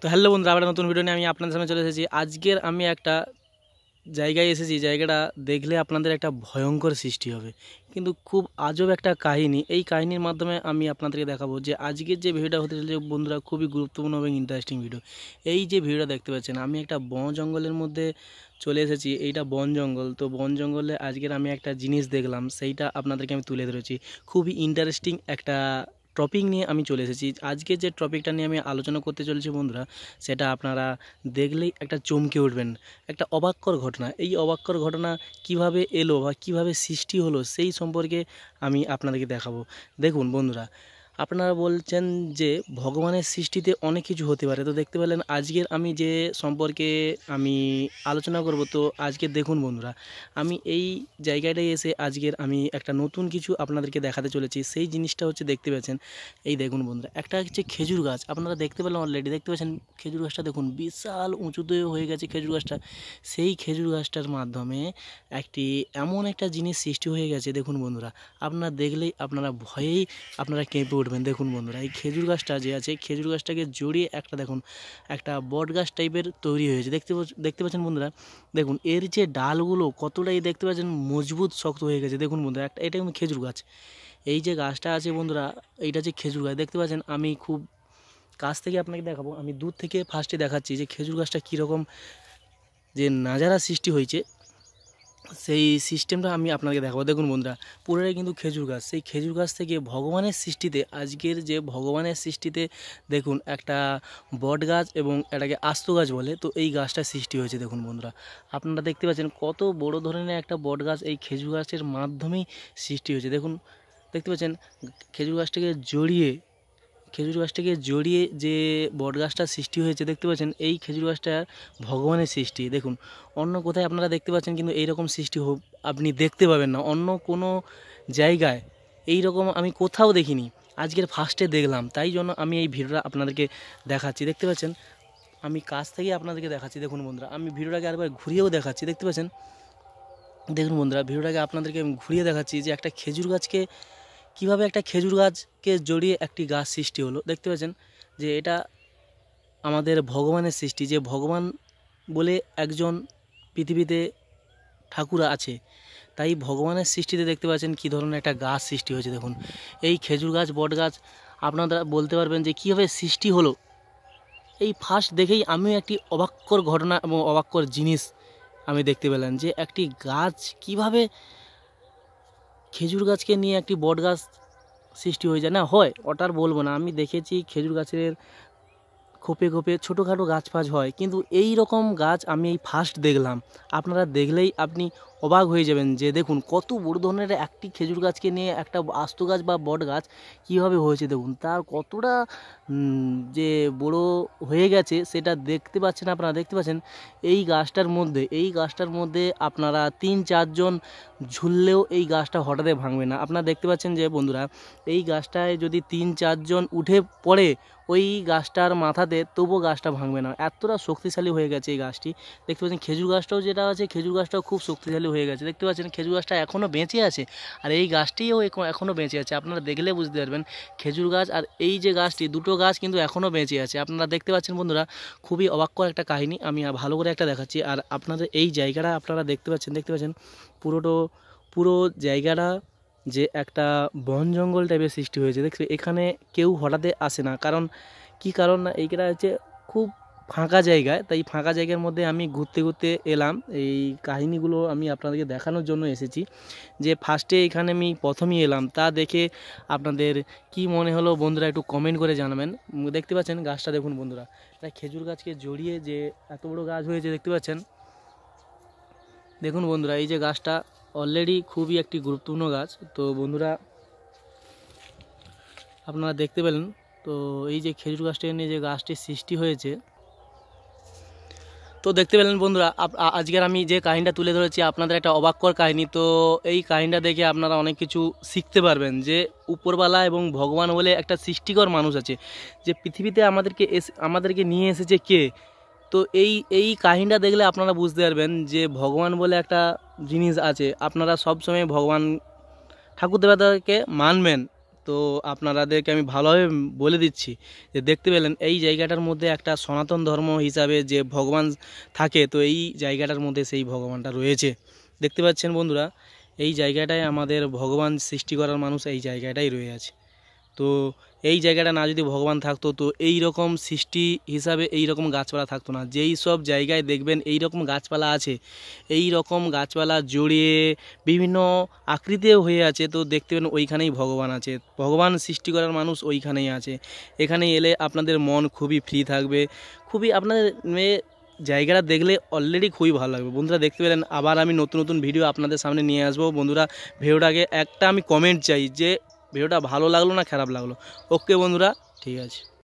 তো হ্যালো বন্ধুরা আবার নতুন ভিডিও নিয়ে আমি আপনাদের সামনে চলে এসেছি আজকের আমি একটা জায়গায় এসেছি জায়গাটা দেখলে আপনাদের একটা ভয়ঙ্কর সৃষ্টি হবে কিন্তু খুব আজব একটা কাহিনী এই কাহিনীর মাধ্যমে আমি আপনাদেরকে দেখাবো যে আজকের যে ভিডিওটা হতে চলেছে বন্ধুরা খুবই গুরুত্বপূর্ণ এবং ইন্টারেস্টিং ভিডিও এই যে ভিডিওটা দেখতে পাচ্ছেন আমি একটা বন জঙ্গলের মধ্যে চলে এসেছি এইটা বন জঙ্গল তো বন জঙ্গলে আজকের আমি একটা জিনিস দেখলাম সেইটা আপনাদেরকে আমি তুলে ধরেছি খুবই ইন্টারেস্টিং একটা টপিক নিয়ে আমি চলে এসেছি আজকে যে টপিকটা নিয়ে আমি আলোচনা করতে চলেছি বন্ধুরা সেটা আপনারা দেখলেই একটা চমকে উঠবেন একটা অবাক্কর ঘটনা এই অবাক্কর ঘটনা কিভাবে এলো বা কিভাবে সৃষ্টি হলো সেই সম্পর্কে আমি আপনাদেরকে দেখাবো দেখুন বন্ধুরা আপনারা বলছেন যে ভগবানের সৃষ্টিতে অনেক কিছু হতে পারে তো দেখতে পেলেন আজকের আমি যে সম্পর্কে আমি আলোচনা করব তো আজকে দেখুন বন্ধুরা আমি এই জায়গাটায় এসে আজকের আমি একটা নতুন কিছু আপনাদেরকে দেখাতে চলেছি সেই জিনিসটা হচ্ছে দেখতে পেয়েছেন এই দেখুন বন্ধুরা একটা হচ্ছে খেজুর গাছ আপনারা দেখতে পেলেন অলরেডি দেখতে পাচ্ছেন খেজুর গাছটা দেখুন বিশাল উঁচুতে হয়ে গেছে খেজুর গাছটা সেই খেজুর গাছটার মাধ্যমে একটি এমন একটা জিনিস সৃষ্টি হয়ে গেছে দেখুন বন্ধুরা আপনারা দেখলেই আপনারা ভয়েই আপনারা কেঁপে উঠবেন করবেন দেখুন বন্ধুরা এই খেজুর গাছটা যে আছে খেজুর গাছটাকে জড়িয়ে একটা দেখুন একটা বট গাছ টাইপের তৈরি হয়েছে দেখতে দেখতে পাচ্ছেন বন্ধুরা দেখুন এর যে ডালগুলো কতটাই দেখতে পাচ্ছেন মজবুত শক্ত হয়ে গেছে দেখুন বন্ধুরা একটা এটা কিন্তু খেজুর গাছ এই যে গাছটা আছে বন্ধুরা এইটা যে খেজুর গাছ দেখতে পাচ্ছেন আমি খুব কাছ থেকে আপনাকে দেখাবো আমি দূর থেকে ফার্স্টে দেখাচ্ছি যে খেজুর গাছটা কীরকম যে নাজারা সৃষ্টি হয়েছে সেই সিস্টেমটা আমি আপনাকে দেখাবো দেখুন বন্ধুরা পুরোটাই কিন্তু খেজুর গাছ সেই খেজুর গাছ থেকে ভগবানের সৃষ্টিতে আজকের যে ভগবানের সৃষ্টিতে দেখুন একটা বট গাছ এবং এটাকে আস্ত গাছ বলে তো এই গাছটা সৃষ্টি হয়েছে দেখুন বন্ধুরা আপনারা দেখতে পাচ্ছেন কত বড় ধরনের একটা বট গাছ এই খেজুর গাছের মাধ্যমেই সৃষ্টি হয়েছে দেখুন দেখতে পাচ্ছেন খেজুর গাছটাকে জড়িয়ে খেজুর গাছটাকে জড়িয়ে যে বট গাছটা সৃষ্টি হয়েছে দেখতে পাচ্ছেন এই খেজুর গাছটা ভগবানের সৃষ্টি দেখুন অন্য কোথায় আপনারা দেখতে পাচ্ছেন কিন্তু এইরকম সৃষ্টি আপনি দেখতে পাবেন না অন্য কোনো জায়গায় এই রকম আমি কোথাও দেখিনি আজকের ফার্স্টে দেখলাম তাই জন্য আমি এই ভিডিওটা আপনাদেরকে দেখাচ্ছি দেখতে পাচ্ছেন আমি কাছ থেকেই আপনাদেরকে দেখাচ্ছি দেখুন বন্ধুরা আমি ভিডিওটাকে আরেকবার ঘুরিয়েও দেখাচ্ছি দেখতে পাচ্ছেন দেখুন বন্ধুরা ভিডিওটাকে আপনাদেরকে আমি ঘুরিয়ে দেখাচ্ছি যে একটা খেজুর গাছকে কিভাবে একটা খেজুর গাছকে জড়িয়ে একটি গাছ সৃষ্টি হলো দেখতে পাচ্ছেন যে এটা আমাদের ভগবানের সৃষ্টি যে ভগবান বলে একজন পৃথিবীতে ঠাকুর আছে তাই ভগবানের সৃষ্টিতে দেখতে পাচ্ছেন কী ধরনের একটা গাছ সৃষ্টি হয়েছে দেখুন এই খেজুর গাছ বট গাছ আপনারা বলতে পারবেন যে কীভাবে সৃষ্টি হলো এই ফার্স্ট দেখেই আমিও একটি অবাক্যর ঘটনা এবং অবাক্যর জিনিস আমি দেখতে পেলাম যে একটি গাছ কিভাবে খেজুর গাছকে নিয়ে একটি বট গাছ সৃষ্টি হয়ে যায় না হয় ওটার বলবো না আমি দেখেছি খেজুর গাছের খোপে খোপে ছোটোখাটো গাছ ফাছ হয় কিন্তু এই রকম গাছ আমি এই ফার্স্ট দেখলাম আপনারা দেখলেই আপনি অবাক হয়ে যাবেন যে দেখুন কত বড় ধরনের একটি খেজুর গাছকে নিয়ে একটা আস্ত গাছ বা বট গাছ কীভাবে হয়েছে দেখুন তার কতটা যে বড় হয়ে গেছে সেটা দেখতে পাচ্ছেন আপনারা দেখতে পাচ্ছেন এই গাছটার মধ্যে এই গাছটার মধ্যে আপনারা তিন চারজন ঝুললেও এই গাছটা হঠাৎই ভাঙবে না আপনারা দেখতে পাচ্ছেন যে বন্ধুরা এই গাছটায় যদি তিন চারজন উঠে পড়ে ওই গাছটার মাথাতে তবুও গাছটা ভাঙবে না এতটা শক্তিশালী হয়ে গেছে এই গাছটি দেখতে পাচ্ছেন খেজুর গাছটাও যেটা আছে খেজুর গাছটাও খুব শক্তিশালী হয়ে গেছে দেখতে পাচ্ছেন খেজুর গাছটা এখনও বেঁচে আছে আর এই গাছটিও এখনও বেঁচে আছে আপনারা দেখলে বুঝতে পারবেন খেজুর গাছ আর এই যে গাছটি দুটো গাছ কিন্তু এখনও বেঁচে আছে আপনারা দেখতে পাচ্ছেন বন্ধুরা খুবই অবাক্য একটা কাহিনী আমি ভালো করে একটা দেখাচ্ছি আর আপনাদের এই জায়গাটা আপনারা দেখতে পাচ্ছেন দেখতে পাচ্ছেন পুরোটো পুরো জায়গাটা যে একটা বন জঙ্গল টাইপের সৃষ্টি হয়েছে দেখছি এখানে কেউ হঠাৎ আসে না কারণ কি কারণ না এইটা হচ্ছে খুব ফাঁকা জায়গায় তাই ফাঁকা জায়গার মধ্যে আমি ঘুরতে ঘুরতে এলাম এই কাহিনিগুলো আমি আপনাদেরকে দেখানোর জন্য এসেছি যে ফার্স্টে এখানে আমি প্রথমেই এলাম তা দেখে আপনাদের কি মনে হলো বন্ধুরা একটু কমেন্ট করে জানাবেন দেখতে পাচ্ছেন গাছটা দেখুন বন্ধুরা তাই খেজুর গাছকে জড়িয়ে যে এত বড় গাছ হয়েছে দেখতে পাচ্ছেন দেখুন বন্ধুরা এই যে গাছটা অলরেডি খুবই একটি গুরুত্বপূর্ণ গাছ তো বন্ধুরা আপনারা দেখতে পেলেন তো এই যে খেজুর গাছটা নিয়ে যে গাছটির সৃষ্টি হয়েছে তো দেখতে পেলেন বন্ধুরা আজকের আমি যে কাহিনীটা তুলে ধরেছি আপনাদের একটা অবাক্যর কাহিনী তো এই কাহিনীটা দেখে আপনারা অনেক কিছু শিখতে পারবেন যে উপরবালা এবং ভগবান বলে একটা সৃষ্টিকর মানুষ আছে যে পৃথিবীতে আমাদেরকে আমাদেরকে নিয়ে এসেছে কে তো এই এই কাহিনীটা দেখলে আপনারা বুঝতে পারবেন যে ভগবান বলে একটা জিনিস আছে আপনারা সবসময় ভগবান ঠাকুর দেবতাকে মানবেন তো আপনারাদেরকে আমি ভালোভাবে বলে দিচ্ছি যে দেখতে পেলেন এই জায়গাটার মধ্যে একটা সনাতন ধর্ম হিসাবে যে ভগবান থাকে তো এই জায়গাটার মধ্যে সেই ভগবানটা রয়েছে দেখতে পাচ্ছেন বন্ধুরা এই জায়গাটায় আমাদের ভগবান সৃষ্টি করার মানুষ এই জায়গাটাই রয়ে আছে তো এই জায়গাটা না যদি ভগবান থাকতো তো এই রকম সৃষ্টি হিসাবে এই রকম গাছপালা থাকতো না যেই সব জায়গায় দেখবেন এই রকম গাছপালা আছে এই রকম গাছপালা জড়িয়ে বিভিন্ন আকৃতিও হয়ে আছে তো দেখতে পেন ওইখানেই ভগবান আছে ভগবান সৃষ্টি করার মানুষ ওইখানেই আছে এখানে এলে আপনাদের মন খুবই ফ্রি থাকবে খুবই আপনাদের জায়গাটা দেখলে অলরেডি খুবই ভালো লাগবে বন্ধুরা দেখতে পেলেন আবার আমি নতুন নতুন ভিডিও আপনাদের সামনে নিয়ে আসবো বন্ধুরা ভিডিওটাকে একটা আমি কমেন্ট চাই যে ভিডিওটা ভালো লাগলো না খারাপ লাগলো ওকে বন্ধুরা ঠিক আছে